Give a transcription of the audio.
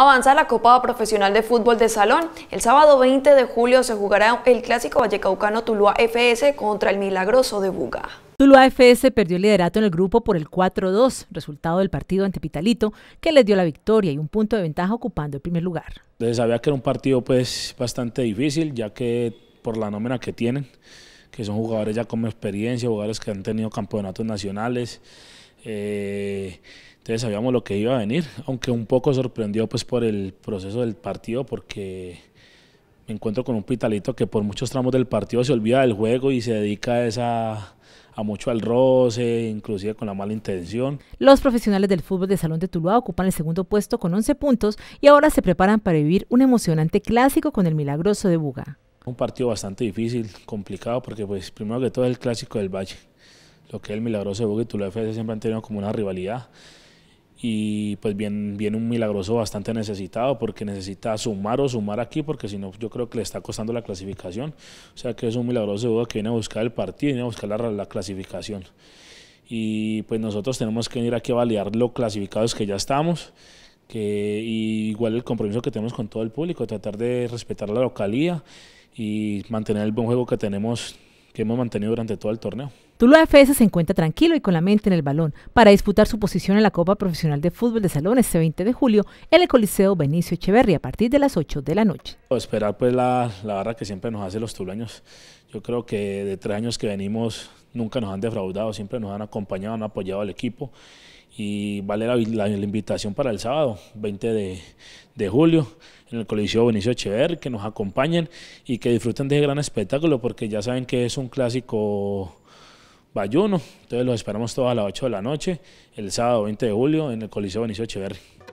Avanza la Copa Profesional de Fútbol de Salón. El sábado 20 de julio se jugará el clásico vallecaucano Tuluá FS contra el milagroso de Buga. Tuluá FS perdió el liderato en el grupo por el 4-2, resultado del partido ante Pitalito, que les dio la victoria y un punto de ventaja ocupando el primer lugar. Les sabía que era un partido pues bastante difícil, ya que por la nómina que tienen, que son jugadores ya con experiencia, jugadores que han tenido campeonatos nacionales, eh, entonces sabíamos lo que iba a venir, aunque un poco sorprendió pues por el proceso del partido porque me encuentro con un pitalito que por muchos tramos del partido se olvida del juego y se dedica a a mucho al roce, inclusive con la mala intención. Los profesionales del fútbol de Salón de Tuluá ocupan el segundo puesto con 11 puntos y ahora se preparan para vivir un emocionante clásico con el milagroso de Buga. Un partido bastante difícil, complicado, porque pues primero que todo es el clásico del Valle lo que es el Milagroso de y Tula FC siempre han tenido como una rivalidad. Y pues bien, viene un milagroso bastante necesitado porque necesita sumar o sumar aquí porque si no yo creo que le está costando la clasificación. O sea que es un milagroso de que viene a buscar el partido, viene a buscar la, clasificación. Y pues nosotros tenemos que venir aquí a validar lo clasificados que ya estamos, que igual el compromiso que tenemos con todo el público, tratar de respetar la localía y mantener el buen juego que tenemos que hemos mantenido durante todo el torneo. Tuluá F.S. se encuentra tranquilo y con la mente en el balón para disputar su posición en la Copa Profesional de Fútbol de Salón este 20 de julio en el Coliseo Benicio Echeverría a partir de las 8 de la noche. Esperar pues la, la barra que siempre nos hace los tulueños. Yo creo que de tres años que venimos nunca nos han defraudado, siempre nos han acompañado, han apoyado al equipo y vale la, invitación para el sábado 20 de, julio en el Coliseo Benicio Echever, que nos acompañen y que disfruten de ese gran espectáculo porque ya saben que es un clásico bayuno, entonces los esperamos todos a las 8 de la noche el sábado 20 de julio en el Coliseo Benicio Echeverri.